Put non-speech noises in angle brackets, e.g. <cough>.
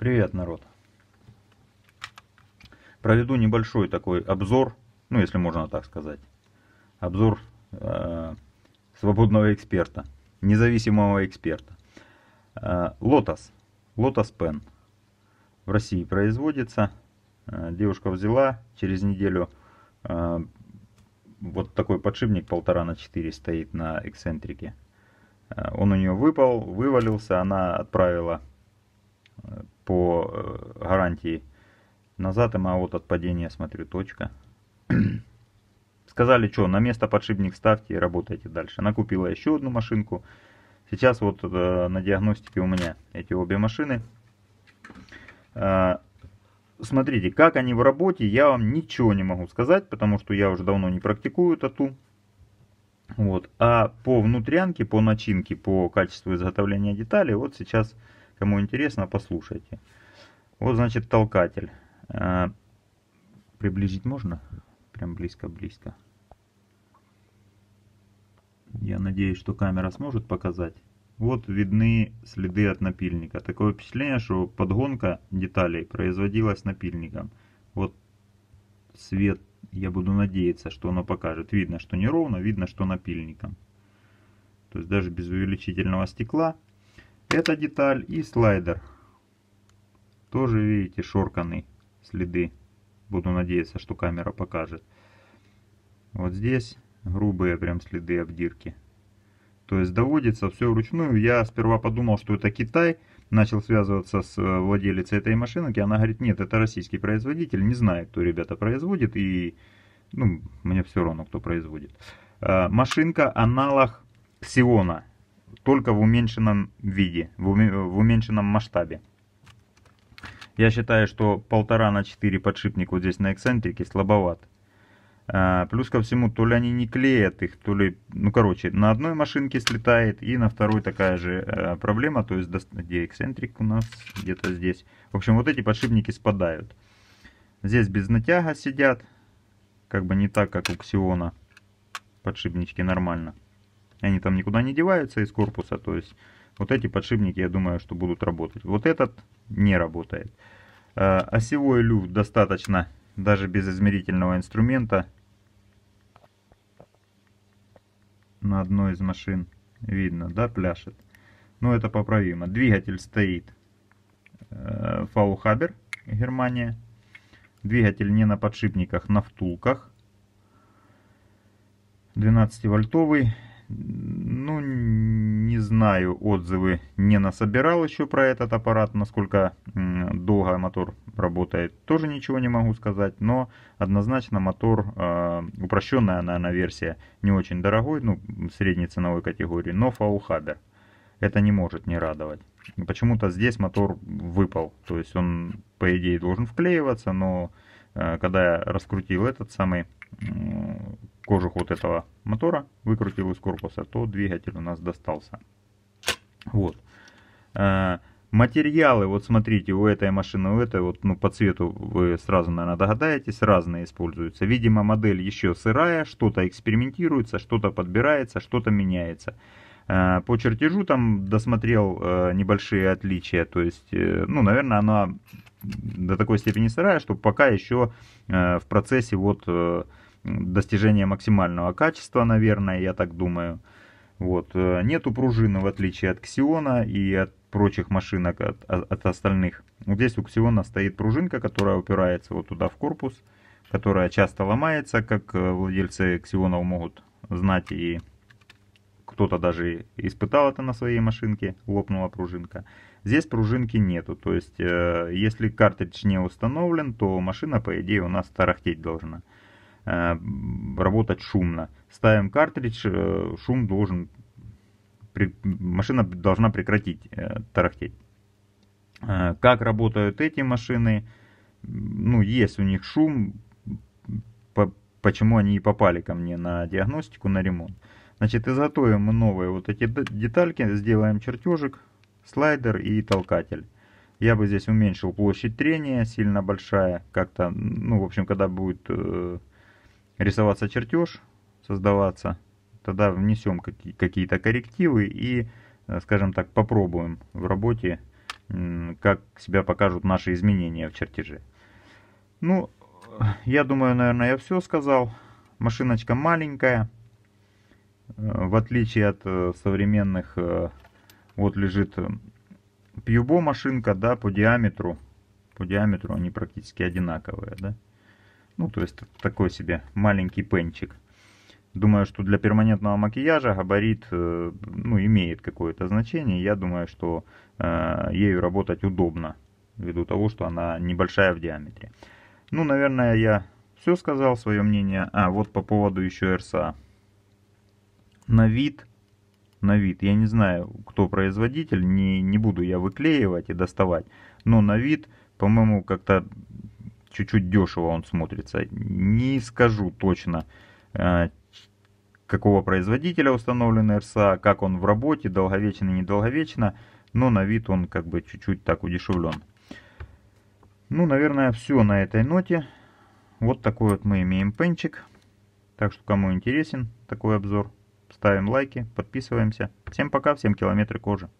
Привет, народ! Проведу небольшой такой обзор, ну, если можно так сказать. Обзор э, свободного эксперта, независимого эксперта. Э, Lotus, Lotus Pen. В России производится. Э, девушка взяла, через неделю э, вот такой подшипник полтора на 4 стоит на эксцентрике. Э, он у нее выпал, вывалился, она отправила э, по э, гарантии. Назад а вот от падения, смотрю, точка. <clears throat> Сказали, что, на место подшипник ставьте и работайте дальше. она купила еще одну машинку. Сейчас вот э, на диагностике у меня эти обе машины. Э, смотрите, как они в работе, я вам ничего не могу сказать, потому что я уже давно не практикую тату. Вот. А по внутрянке, по начинке, по качеству изготовления деталей, вот сейчас Кому интересно, послушайте. Вот, значит, толкатель. Э, приблизить можно? Прям близко-близко. Я надеюсь, что камера сможет показать. Вот видны следы от напильника. Такое впечатление, что подгонка деталей производилась напильником. Вот свет, я буду надеяться, что оно покажет. Видно, что неровно, видно, что напильником. То есть даже без увеличительного стекла эта деталь и слайдер. Тоже, видите, шорканы следы. Буду надеяться, что камера покажет. Вот здесь грубые прям следы обдирки. То есть доводится все вручную. Я сперва подумал, что это Китай. Начал связываться с э, владелицей этой машинки. Она говорит, нет, это российский производитель. Не знаю, кто ребята производит. И ну, мне все равно, кто производит. Э, машинка аналог Ксиона только в уменьшенном виде, в, уме, в уменьшенном масштабе. Я считаю, что полтора на 4 подшипник вот здесь на эксцентрике слабоват. А, плюс ко всему, то ли они не клеят их, то ли... Ну, короче, на одной машинке слетает, и на второй такая же а, проблема. То есть, где эксцентрик у нас? Где-то здесь. В общем, вот эти подшипники спадают. Здесь без натяга сидят. Как бы не так, как у Ксиона. Подшипнички нормально. Они там никуда не деваются из корпуса, то есть вот эти подшипники, я думаю, что будут работать. Вот этот не работает. А, осевой люфт достаточно, даже без измерительного инструмента. На одной из машин видно, да, пляшет. Но ну, это поправимо. Двигатель стоит э, Фаухабер, Германия. Двигатель не на подшипниках, на втулках. 12 вольтовый ну, не знаю, отзывы не насобирал еще про этот аппарат, насколько долго мотор работает, тоже ничего не могу сказать, но однозначно мотор, а, упрощенная, наверное, версия, не очень дорогой, ну, средней ценовой категории, но фаулхабер. Это не может не радовать. Почему-то здесь мотор выпал, то есть он, по идее, должен вклеиваться, но а, когда я раскрутил этот самый кожух вот этого мотора выкрутил из корпуса, то двигатель у нас достался. Вот. Э, материалы, вот смотрите, у этой машины, у этой, вот, ну, по цвету вы сразу, наверное, догадаетесь, разные используются. Видимо, модель еще сырая, что-то экспериментируется, что-то подбирается, что-то меняется. Э, по чертежу там досмотрел э, небольшие отличия, то есть, ну, наверное, она до такой степени сырая, что пока еще в процессе вот достижение максимального качества, наверное, я так думаю. Вот. Э, нету пружины, в отличие от Ксиона и от прочих машинок, от, а, от остальных. Вот здесь у Ксиона стоит пружинка, которая упирается вот туда в корпус, которая часто ломается, как э, владельцы Ксионов могут знать и кто-то даже испытал это на своей машинке, лопнула пружинка. Здесь пружинки нету, то есть э, если картридж не установлен, то машина по идее у нас тарахтеть должна. Э, работать шумно. Ставим картридж, э, шум должен, машина должна прекратить э, тарахтеть. Как работают эти машины? Ну, есть у них шум, почему они и попали ко мне на диагностику, на ремонт. Значит, изготовим мы новые вот эти детальки, сделаем чертежик, слайдер и толкатель. Я бы здесь уменьшил площадь трения, сильно большая, как-то, ну, в общем, когда будет рисоваться чертеж, создаваться. Тогда внесем какие-то коррективы и, э, скажем так, попробуем в работе, как себя покажут наши изменения в чертеже. Ну, э, я думаю, наверное, я все сказал. Машиночка маленькая. Э, в отличие от современных, вот лежит пьюбо машинка, да, по диаметру. По диаметру они практически одинаковые, да. Ну, то есть такой себе маленький пенчик. Думаю, что для перманентного макияжа габарит э, ну, имеет какое-то значение. Я думаю, что э, ею работать удобно, ввиду того, что она небольшая в диаметре. Ну, наверное, я все сказал, свое мнение. А, вот по поводу еще РСА. На вид, на вид, я не знаю, кто производитель, не, не буду я выклеивать и доставать, но на вид, по-моему, как-то чуть-чуть дешево он смотрится. Не скажу точно, э, какого производителя установлен рса, как он в работе, долговечно, недолговечно, но на вид он как бы чуть-чуть так удешевлен. Ну, наверное, все на этой ноте. Вот такой вот мы имеем пенчик. Так что, кому интересен такой обзор, ставим лайки, подписываемся. Всем пока, всем километры кожи.